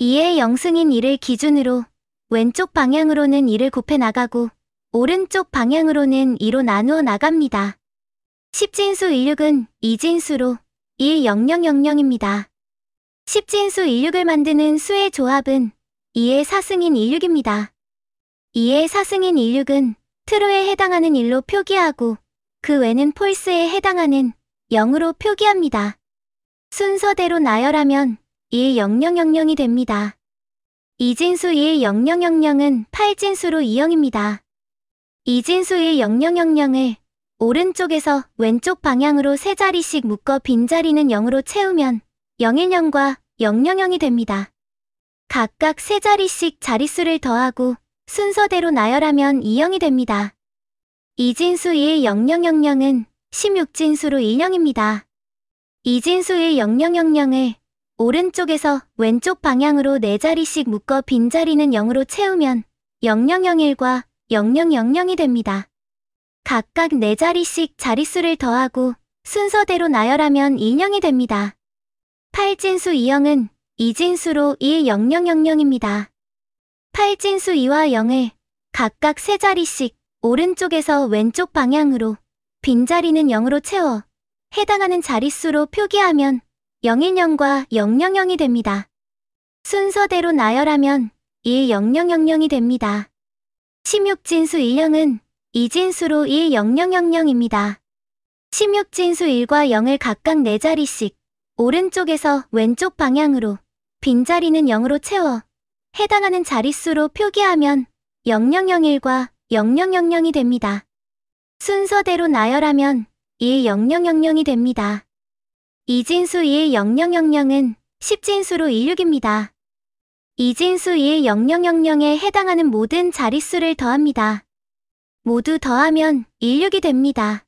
이에 영승인 이를 기준으로 왼쪽 방향으로는 이를 곱해 나가고 오른쪽 방향으로는 이로 나누어 나갑니다. 1 0진수 16은 2진수로 1000입니다. 1 0진수 16을 만드는 수의 조합은 2의 4승인 16입니다. 2의 4승인 16은 트루에 해당하는 1로 표기하고 그 외는 폴스에 해당하는 0으로 표기합니다. 순서대로 나열하면 1000이 됩니다. 이진수 1000은 8진수로2형입니다 이진수 1000을 오른쪽에서 왼쪽 방향으로 세 자리씩 묶어 빈자리는 0으로 채우면 010과 000이 됩니다. 각각 세 자리씩 자릿수를 더하고 순서대로 나열하면 2형이 됩니다. 이진수 1000은 16진수로 1형입니다. 이진수 1000을 오른쪽에서 왼쪽 방향으로 4자리씩 묶어 빈자리는 0으로 채우면 0001과 0000이 됩니다. 각각 4자리씩 자릿수를 더하고 순서대로 나열하면 2형이 됩니다. 8진수 2형은 2진수로 1000입니다. 8진수 2와 0을 각각 3자리씩 오른쪽에서 왼쪽 방향으로 빈자리는 0으로 채워 해당하는 자릿수로 표기하면 010과 000이 됩니다. 순서대로 나열하면 1000이 됩니다. 16진수 1형은 2진수로 1000입니다. 16진수 1과 0을 각각 4자리씩 오른쪽에서 왼쪽 방향으로 빈자리는 0으로 채워 해당하는 자릿수로 표기하면 0001과 0000이 됩니다. 순서대로 나열하면 1000이 됩니다. 이진수 1 0000은 10진수로 1륙입니다 이진수 1 0 0 0에 해당하는 모든 자릿수를 더합니다. 모두 더하면 인륙이 됩니다.